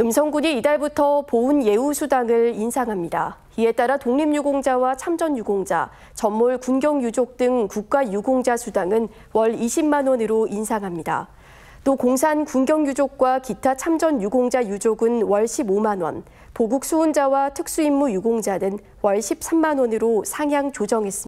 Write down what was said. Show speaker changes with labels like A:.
A: 음성군이 이달부터 보훈 예우수당을 인상합니다. 이에 따라 독립유공자와 참전유공자, 전몰 군경유족 등 국가유공자 수당은 월 20만 원으로 인상합니다. 또 공산 군경유족과 기타 참전유공자 유족은 월 15만 원, 보국 수훈자와 특수임무 유공자는 월 13만 원으로 상향 조정했습니다.